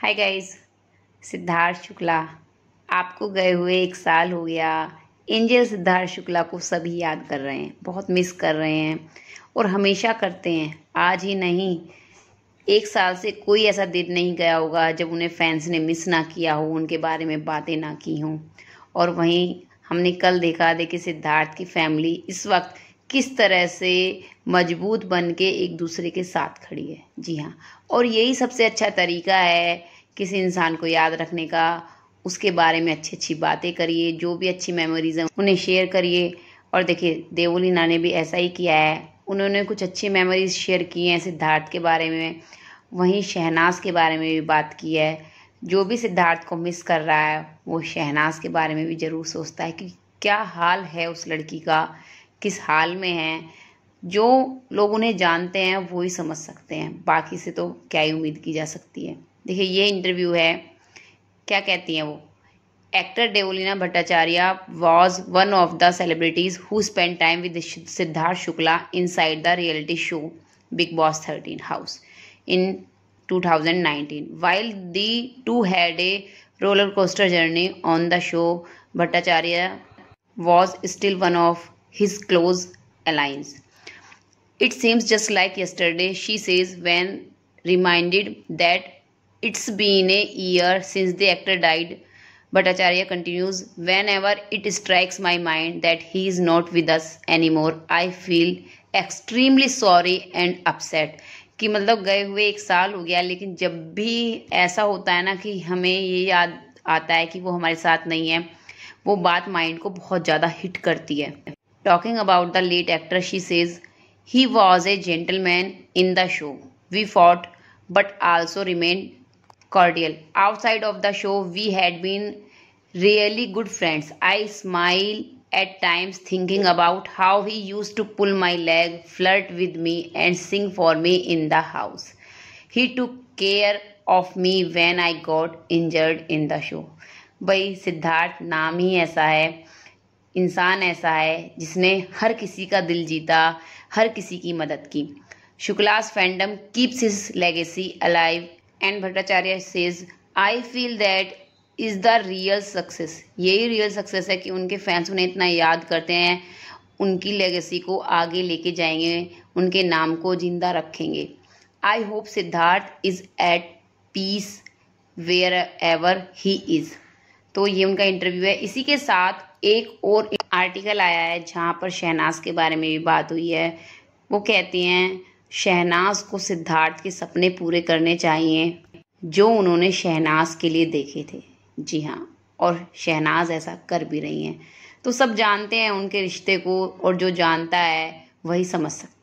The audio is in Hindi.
हाय गाइस सिद्धार्थ शुक्ला आपको गए हुए एक साल हो गया एंजल सिद्धार्थ शुक्ला को सभी याद कर रहे हैं बहुत मिस कर रहे हैं और हमेशा करते हैं आज ही नहीं एक साल से कोई ऐसा दिन नहीं गया होगा जब उन्हें फैंस ने मिस ना किया हो उनके बारे में बातें ना की हों और वहीं हमने कल देखा देखिए सिद्धार्थ की फैमिली इस वक्त किस तरह से मजबूत बन के एक दूसरे के साथ खड़ी है जी हाँ और यही सबसे अच्छा तरीका है किसी इंसान को याद रखने का उसके बारे में अच्छी अच्छी बातें करिए जो भी अच्छी मेमोरीज हैं उन्हें शेयर करिए और देखिए ना ने भी ऐसा ही किया है उन्होंने कुछ अच्छी मेमोरीज शेयर की हैं सिद्धार्थ के बारे में वहीं शहनाज के बारे में भी बात की है जो भी सिद्धार्थ को मिस कर रहा है वो शहनाज के बारे में भी ज़रूर सोचता है कि क्या हाल है उस लड़की का किस हाल में हैं जो लोग उन्हें जानते हैं वो ही समझ सकते हैं बाकी से तो क्या ही उम्मीद की जा सकती है देखिए ये इंटरव्यू है क्या कहती हैं वो actor Devolina Bhattacharya was one of the celebrities who spend time with Siddharth Shukla inside the reality show Bigg Boss thirteen house in 2019 while the two had a roller coaster journey on the show Bhattacharya was still one of his close allies. It seems just like yesterday, she says, when reminded that it's been a year since the actor died. But Acharya continues, whenever it strikes my mind that he is not with us anymore, I feel extremely sorry and upset कि मतलब गए हुए एक साल हो गया लेकिन जब भी ऐसा होता है ना कि हमें ये याद आता है कि वो हमारे साथ नहीं है वो बात माइंड को बहुत ज़्यादा हिट करती है talking about the late actor she says he was a gentleman in the show we fought but also remain cordial outside of the show we had been really good friends I smile at times thinking about how he use to pull my leg flirt with me and sing for me in the house he took care of me when I got injured in the show भाई सिद्धार्थ नाम ही ऐसा है इंसान ऐसा है जिसने हर किसी का दिल जीता हर किसी की मदद की Shukla's fandom keeps his legacy alive and Bhattacharya says I feel that is the real success यही रियल सक्सेस है कि उनके फैंस उन्हें इतना याद करते हैं उनकी लेगेसी को आगे लेके जाएंगे उनके नाम को जिंदा रखेंगे I hope Siddharth is at peace wherever he is तो ये उनका इंटरव्यू है इसी के साथ एक और आर्टिकल आया है जहाँ पर शहनाज के बारे में भी बात हुई है वो कहती हैं शहनाज को सिद्धार्थ के सपने पूरे करने चाहिए जो उन्होंने शहनाज के लिए देखे थे जी हाँ और शहनाज ऐसा कर भी रही हैं तो सब जानते हैं उनके रिश्ते को और जो जानता है वही समझ सकता